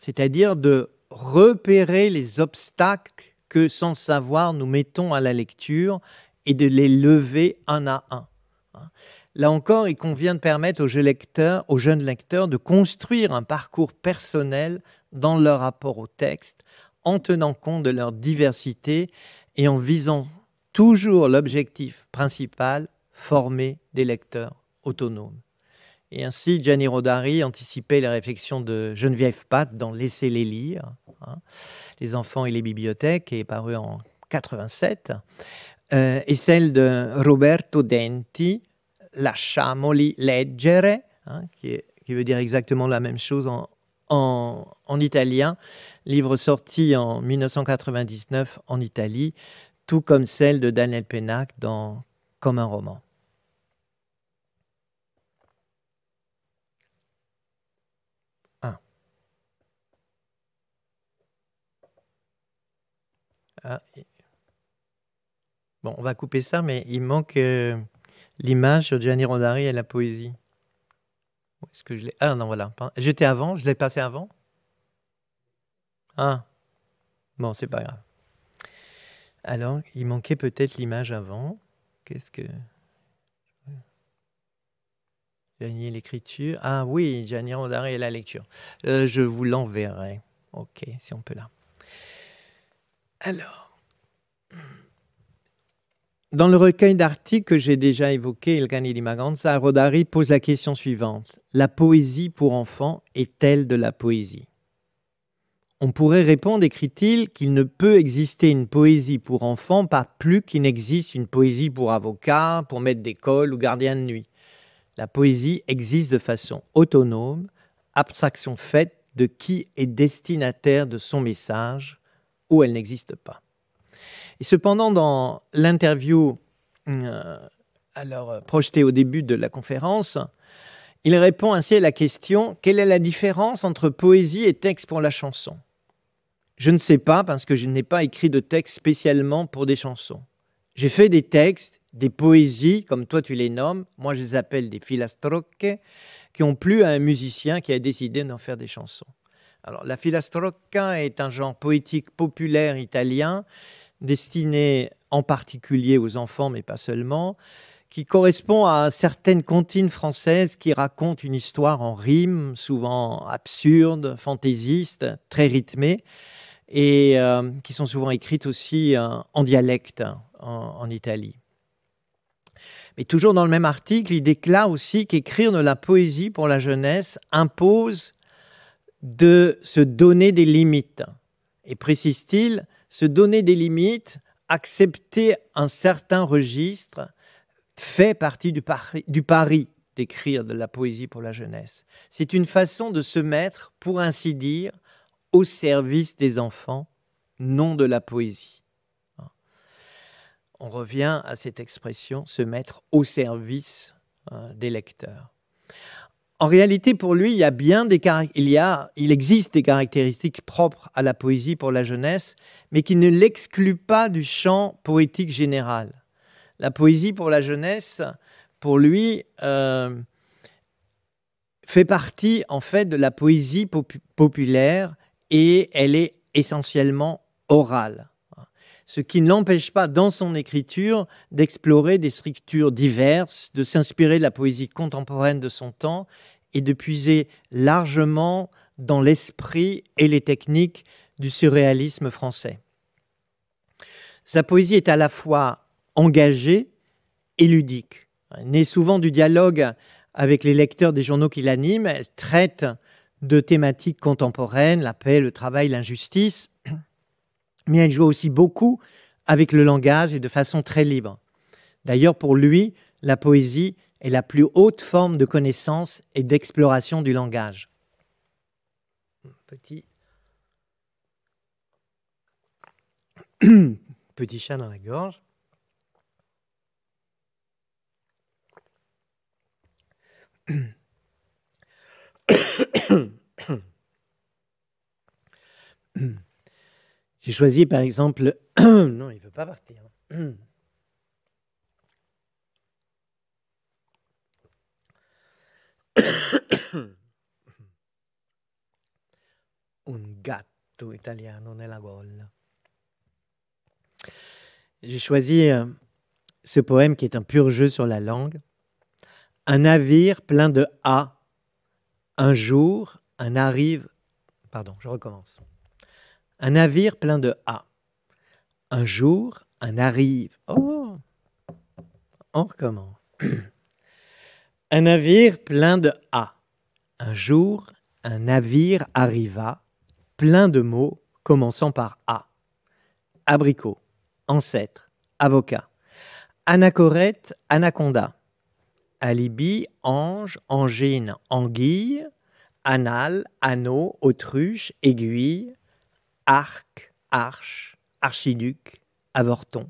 c'est-à-dire de repérer les obstacles que sans savoir nous mettons à la lecture et de les lever un à un. Hein. Là encore, il convient de permettre aux jeunes lecteurs, aux jeunes lecteurs de construire un parcours personnel dans leur rapport au texte, en tenant compte de leur diversité et en visant toujours l'objectif principal, former des lecteurs autonomes. Et ainsi, Gianni Rodari anticipait les réflexions de Geneviève Pat dans Laissez-les lire, hein, Les enfants et les bibliothèques, qui est paru en 87, euh, et celle de Roberto Denti, Lasciamoli leggere, hein, qui, veut dire exactement la même chose en, en italien, livre sorti en 1999 en Italie, tout comme celle de Daniel Pennac dans Comme un roman. Ah, bon, on va couper ça, mais il manque euh, l'image sur Gianni Rondari et la poésie. Est-ce que je l'ai Ah non, voilà. J'étais avant, je l'ai passé avant. Ah, bon, c'est pas grave. Alors, il manquait peut-être l'image avant. Qu'est-ce que. Gianni l'écriture. Ah oui, Gianni Rondari et la lecture. Euh, je vous l'enverrai. Ok, si on peut là. Alors, hmm. dans le recueil d'articles que j'ai déjà évoqué, El di Maganza, Rodari pose la question suivante. La poésie pour enfants est-elle de la poésie On pourrait répondre, écrit-il, qu'il ne peut exister une poésie pour enfants pas plus qu'il n'existe une poésie pour avocat, pour maître d'école ou gardien de nuit. La poésie existe de façon autonome, abstraction faite de qui est destinataire de son message, ou elle n'existe pas. Et cependant, dans l'interview euh, alors euh, projetée au début de la conférence, il répond ainsi à la question quelle est la différence entre poésie et texte pour la chanson Je ne sais pas parce que je n'ai pas écrit de texte spécialement pour des chansons. J'ai fait des textes, des poésies, comme toi tu les nommes, moi je les appelle des philastroques qui ont plu à un musicien qui a décidé d'en faire des chansons la filastrocca est un genre poétique populaire italien destiné en particulier aux enfants, mais pas seulement, qui correspond à certaines comptines françaises qui racontent une histoire en rimes, souvent absurde, fantaisiste, très rythmée, et euh, qui sont souvent écrites aussi euh, en dialecte en Italie. Mais toujours dans le même article, il déclare aussi qu'écrire de la poésie pour la jeunesse impose de se donner des limites. Et précise-t-il, se donner des limites, accepter un certain registre, fait partie du pari, d'écrire de la poésie pour la jeunesse. C'est une façon de se mettre, pour ainsi dire, au service des enfants, non de la poésie. On revient à cette expression, se mettre au service hein, des lecteurs en réalité, pour lui, il y bien des il, y a, il existe des caractéristiques propres à la poésie pour la jeunesse, mais qui ne l'excluent pas du champ poétique général. La poésie pour la jeunesse, pour lui, euh, fait partie en fait de la poésie populaire et elle est essentiellement orale. Ce qui ne l'empêche pas dans son écriture d'explorer des structures diverses, de s'inspirer de la poésie contemporaine de son temps et de puiser largement dans l'esprit et les techniques du surréalisme français. Sa poésie est à la fois engagée et ludique. Née souvent du dialogue avec les lecteurs des journaux qui l'animent, elle traite de thématiques contemporaines, la paix, le travail, l'injustice, mais elle joue aussi beaucoup avec le langage et de façon très libre. D'ailleurs, pour lui, la poésie est la plus haute forme de connaissance et d'exploration du langage. Petit, Petit chat dans la gorge. J'ai choisi par exemple... non, il ne veut pas partir. Un gatto italiano nella gola. J'ai choisi euh, ce poème qui est un pur jeu sur la langue. Un navire plein de A. Un jour, un arrive. Pardon, je recommence. Un navire plein de A. Un jour, un arrive. Oh On recommence. Un navire plein de A. Un jour, un navire arriva, plein de mots commençant par A. Abricot, ancêtre, avocat. Anachorète, anaconda. Alibi, ange, angine, anguille. Anal, anneau, autruche, aiguille. Arc, arche, archiduc, avorton.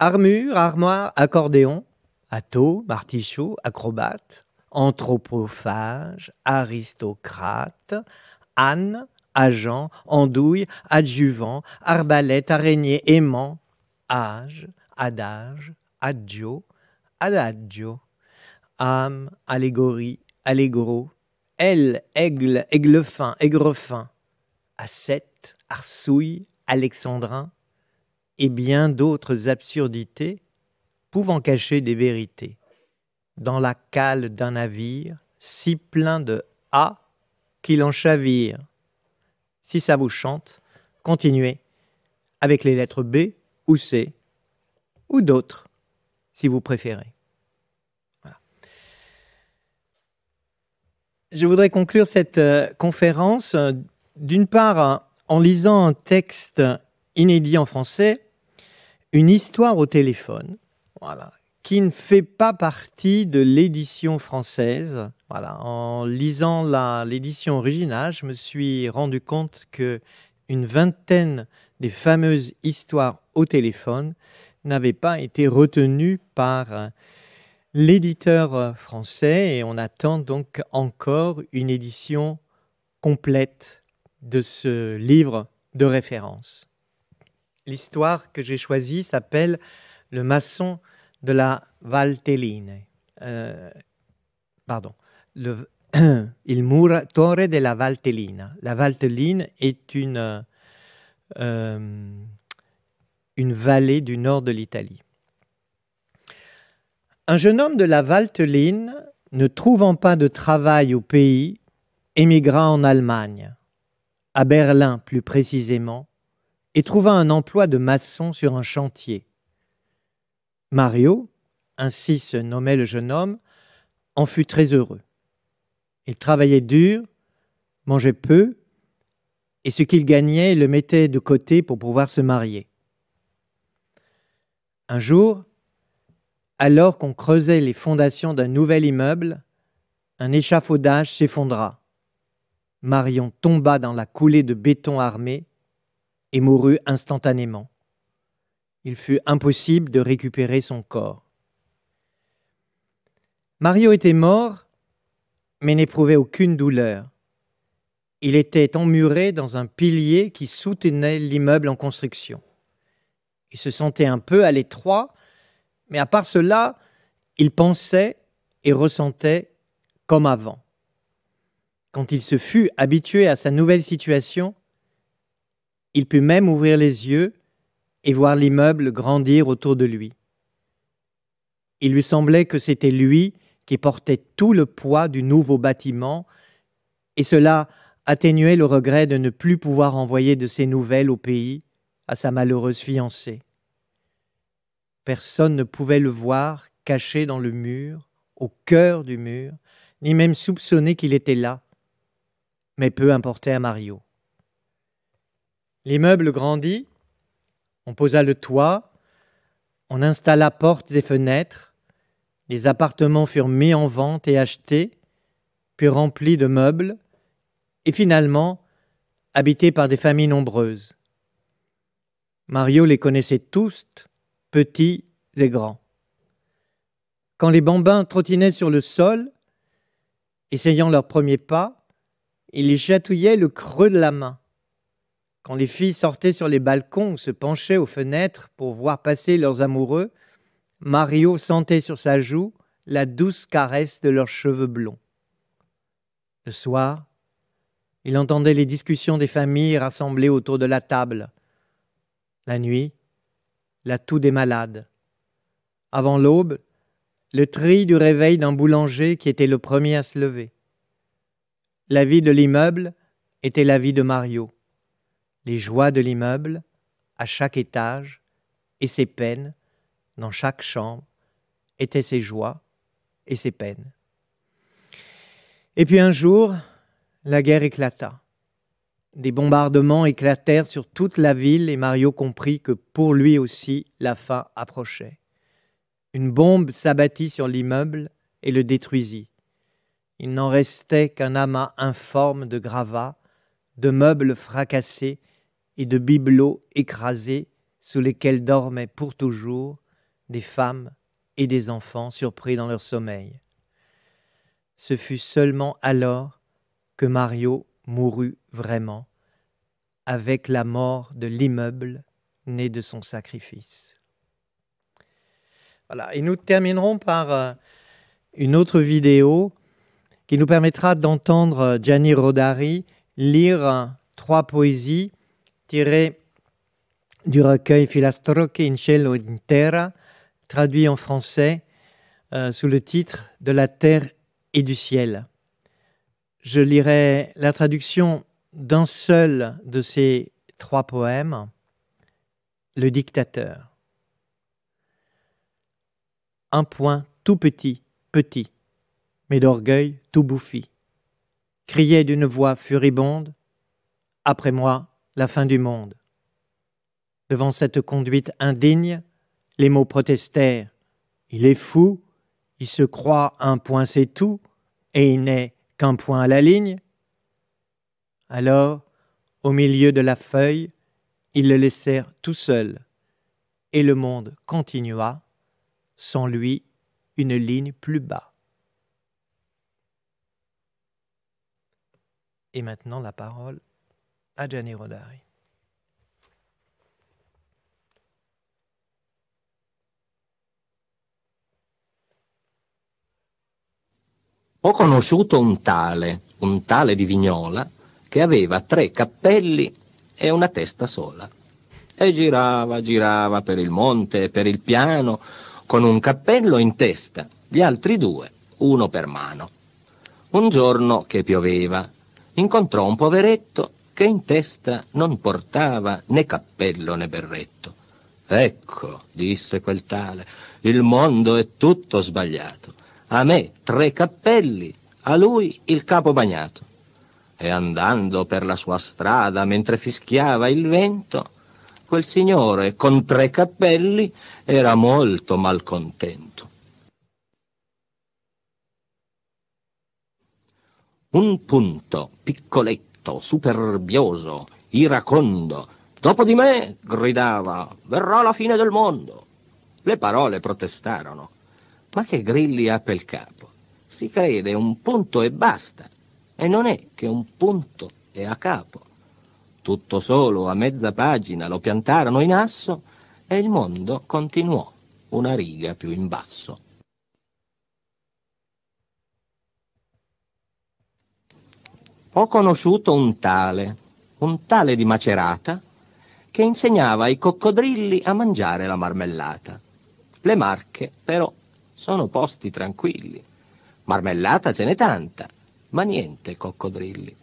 Armure, armoire, accordéon Atome, artichaut, acrobate, anthropophage, aristocrate, âne, agent, andouille, adjuvant, arbalète, araignée, aimant, âge, adage, adjo, adagio, âme, allégorie, allégro, elle, aigle, aiglefin, aigrefin, ascète, arsouille, alexandrin, et bien d'autres absurdités pouvant cacher des vérités. Dans la cale d'un navire, si plein de A qu'il en chavire. Si ça vous chante, continuez avec les lettres B ou C ou d'autres, si vous préférez. Je voudrais conclure cette euh, conférence euh, d'une part euh, en lisant un texte inédit en français, Une histoire au téléphone, qui ne fait pas partie de l'édition française. en lisant l'édition originale, je me suis rendu compte que une vingtaine des fameuses histoires au téléphone n'avaient pas été retenues par euh, l'éditeur euh, français et on attend donc encore une édition complète de ce livre de référence. L'histoire que j'ai choisie s'appelle Le maçon de la Valtelline. Euh, pardon. Le, il muratore della Valtellina. La Valtelline est une, euh, euh, une vallée du nord de l'Italie. Un jeune homme de la Valteline, ne trouvant pas de travail au pays, émigra en Allemagne, à Berlin plus précisément, et trouva un emploi de maçon sur un chantier. Mario, ainsi se nommait le jeune homme, en fut très heureux. Il travaillait dur, mangeait peu, et ce qu'il gagnait le mettait de côté pour pouvoir se marier. Un jour, alors qu'on creusait les fondations d'un nouvel immeuble, un échafaudage s'effondra. Marion tomba dans la coulée de béton armé et mourut instantanément. Il fut impossible de récupérer son corps. Mario était mort, mais n'éprouvait aucune douleur. Il était emmuré dans un pilier qui soutenait l'immeuble en construction. Il se sentait un peu à l'étroit, mais à part cela, il pensait et ressentait comme avant. Quand il se fut habitué à sa nouvelle situation, il put même ouvrir les yeux et voir l'immeuble grandir autour de lui. Il lui semblait que c'était lui qui portait tout le poids du nouveau bâtiment, et cela atténuait le regret de ne plus pouvoir envoyer de ses nouvelles au pays à sa malheureuse fiancée. Personne ne pouvait le voir caché dans le mur, au cœur du mur, ni même soupçonner qu'il était là. Mais peu importait à Mario. L'immeuble grandit, on posa le toit, on installa portes et fenêtres, les appartements furent mis en vente et achetés, puis remplis de meubles, et finalement habités par des familles nombreuses. Mario les connaissait tous, petits et grands. Quand les bambins trottinaient sur le sol, essayant leurs premiers pas, il les chatouillait le creux de la main. Quand les filles sortaient sur les balcons ou se penchaient aux fenêtres pour voir passer leurs amoureux, Mario sentait sur sa joue la douce caresse de leurs cheveux blonds. Le soir, il entendait les discussions des familles rassemblées autour de la table. La nuit, la toux des malades. Avant l'aube, le tri du réveil d'un boulanger qui était le premier à se lever. La vie de l'immeuble était la vie de Mario les joies de l'immeuble, à chaque étage, et ses peines, dans chaque chambre, étaient ses joies et ses peines. Et puis un jour, la guerre éclata. Des bombardements éclatèrent sur toute la ville et Mario comprit que pour lui aussi la fin approchait. Une bombe s'abattit sur l'immeuble et le détruisit. Il n'en restait qu'un amas informe de gravats, de meubles fracassés et de bibelots écrasés sous lesquels dormaient pour toujours des femmes et des enfants surpris dans leur sommeil. Ce fut seulement alors que Mario mourut vraiment, avec la mort de l'immeuble né de son sacrifice. Voilà, et nous terminerons par euh, une autre vidéo qui nous permettra d'entendre euh, Gianni Rodari lire euh, trois poésies tiré du recueil Filastrocche in cielo in terra, traduit en français euh, sous le titre De la terre et du ciel. Je lirai la traduction d'un seul de ces trois poèmes, Le dictateur. Un point tout petit, petit, mais d'orgueil tout bouffi, criait d'une voix furibonde Après moi, la fin du monde. Devant cette conduite indigne, les mots protestèrent. Il est fou, il se croit un point c'est tout, et il n'est qu'un point à la ligne. Alors, au milieu de la feuille, ils le laissèrent tout seul, et le monde continua, sans lui, une ligne plus bas. Et maintenant la parole a Gianni Rodari. Ho conosciuto un tale, un tale di Vignola, che aveva tre cappelli e una testa sola. E girava, girava per il monte, e per il piano, con un cappello in testa, gli altri due, uno per mano. Un giorno che pioveva, incontrò un poveretto che in testa non portava né cappello né berretto. Ecco, disse quel tale, il mondo è tutto sbagliato. A me tre cappelli, a lui il capo bagnato. E andando per la sua strada mentre fischiava il vento, quel signore con tre cappelli era molto malcontento. Un punto piccoletto alto, superbioso, iracondo. Dopo di me gridava, verrà la fine del mondo. Le parole protestarono. Ma che Grilli apre il capo? Si crede un punto e basta. E non è che un punto è a capo. Tutto solo a mezza pagina lo piantarono in asso e il mondo continuò una riga più in basso. Ho conosciuto un tale, un tale di Macerata, che insegnava ai coccodrilli a mangiare la marmellata. Le Marche, però, sono posti tranquilli. Marmellata ce n'è tanta, ma niente coccodrilli.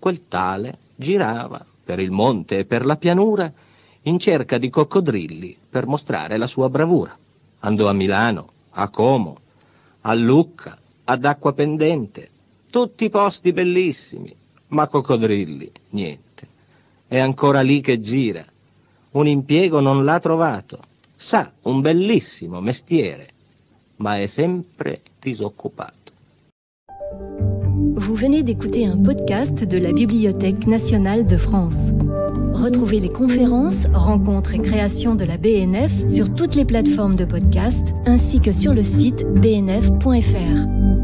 Quel tale girava per il monte e per la pianura in cerca di coccodrilli per mostrare la sua bravura. Andò a Milano, a Como, a Lucca, ad Acqua Pendente, tutti posti bellissimi, ma coccodrilli, niente. È ancora lì che gira. Un impiego non l'ha trovato. Sa, un bellissimo mestiere, ma è sempre disoccupato. Vous venez d'écouter un podcast de la Bibliothèque nationale de France. Retrouvez les conférences, rencontres et créations de la BNF sur toutes les plateformes de podcast ainsi que sur le site bnf.fr.